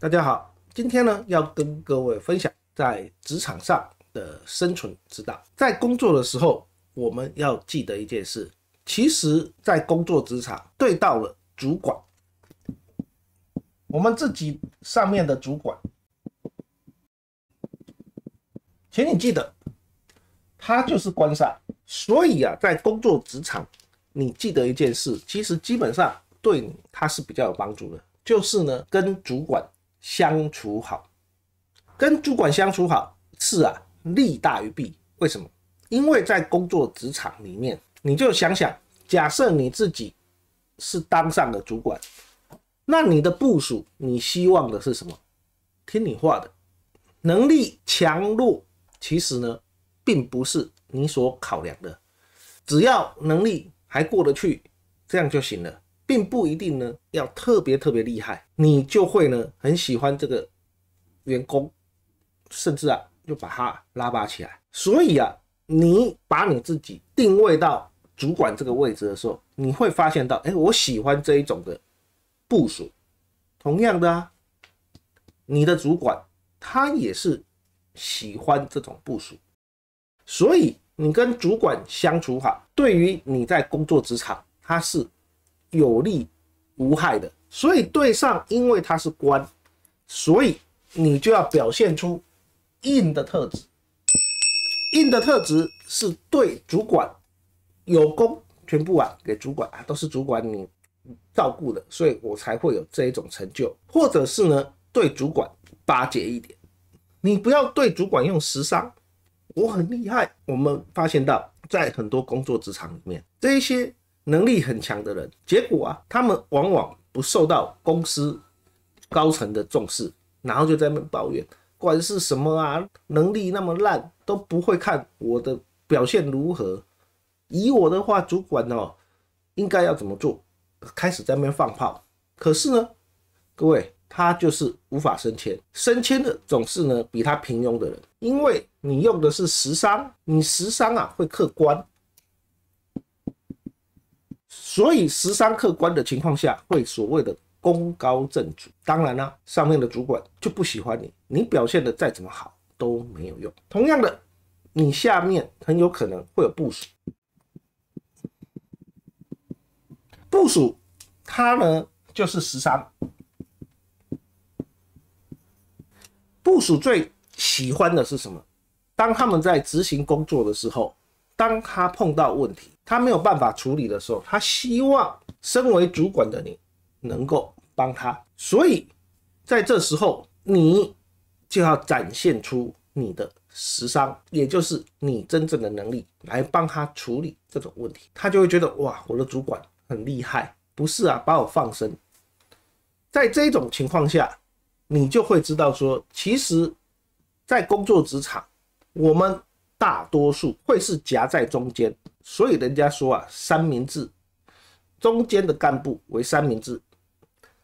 大家好，今天呢要跟各位分享在职场上的生存之道。在工作的时候，我们要记得一件事，其实，在工作职场对到了主管，我们自己上面的主管，请你记得，他就是官煞。所以啊，在工作职场，你记得一件事，其实基本上对你他是比较有帮助的，就是呢跟主管。相处好，跟主管相处好是啊，利大于弊。为什么？因为在工作职场里面，你就想想，假设你自己是当上了主管，那你的部署，你希望的是什么？听你话的，能力强弱其实呢，并不是你所考量的，只要能力还过得去，这样就行了。并不一定呢，要特别特别厉害，你就会呢很喜欢这个员工，甚至啊就把他拉拔起来。所以啊，你把你自己定位到主管这个位置的时候，你会发现到，哎，我喜欢这一种的部署。同样的啊，你的主管他也是喜欢这种部署，所以你跟主管相处好，对于你在工作职场，他是。有利无害的，所以对上，因为他是官，所以你就要表现出硬的特质。硬的特质是对主管有功，全部啊给主管啊，都是主管你照顾的，所以我才会有这一种成就。或者是呢，对主管巴结一点，你不要对主管用时尚，我很厉害，我们发现到在很多工作职场里面这一些。能力很强的人，结果啊，他们往往不受到公司高层的重视，然后就在那抱怨，管是什么啊，能力那么烂，都不会看我的表现如何，以我的话，主管哦，应该要怎么做？开始在那放炮，可是呢，各位，他就是无法升迁，升迁的总是呢比他平庸的人，因为你用的是时商，你时商啊会客观。所以，十三客观的情况下，会所谓的功高震主。当然了，上面的主管就不喜欢你，你表现的再怎么好都没有用。同样的，你下面很有可能会有部署，部署他呢就是十三。部署最喜欢的是什么？当他们在执行工作的时候，当他碰到问题。他没有办法处理的时候，他希望身为主管的你能够帮他，所以在这时候你就要展现出你的实商，也就是你真正的能力来帮他处理这种问题，他就会觉得哇，我的主管很厉害，不是啊，把我放生。在这种情况下，你就会知道说，其实，在工作职场，我们大多数会是夹在中间。所以人家说啊，三明治中间的干部为三明治，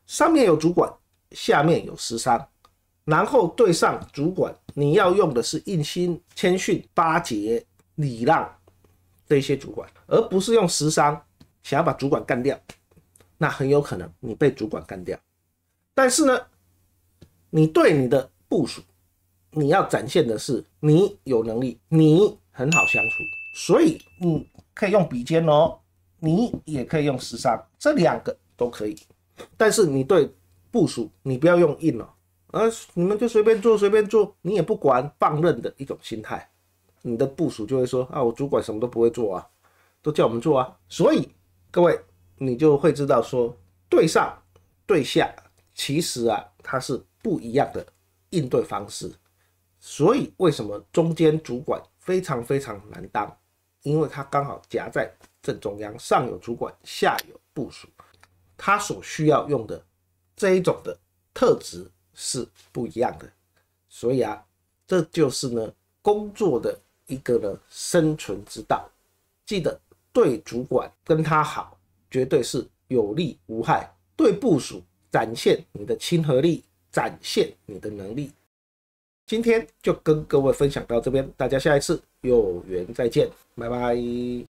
上面有主管，下面有食商，然后对上主管，你要用的是用心、谦逊、巴结、礼让这些主管，而不是用食商想要把主管干掉，那很有可能你被主管干掉。但是呢，你对你的部署，你要展现的是你有能力，你很好相处，所以嗯。可以用笔尖哦，你也可以用十三，这两个都可以。但是你对部署，你不要用硬哦，呃，你们就随便做随便做，你也不管放任的一种心态，你的部署就会说啊，我主管什么都不会做啊，都叫我们做啊。所以各位，你就会知道说，对上对下，其实啊，它是不一样的应对方式。所以为什么中间主管非常非常难当？因为他刚好夹在正中央，上有主管，下有部署，他所需要用的这一种的特质是不一样的，所以啊，这就是呢工作的一个呢生存之道。记得对主管跟他好，绝对是有利无害；对部署展现你的亲和力，展现你的能力。今天就跟各位分享到这边，大家下一次。有缘再见，拜拜。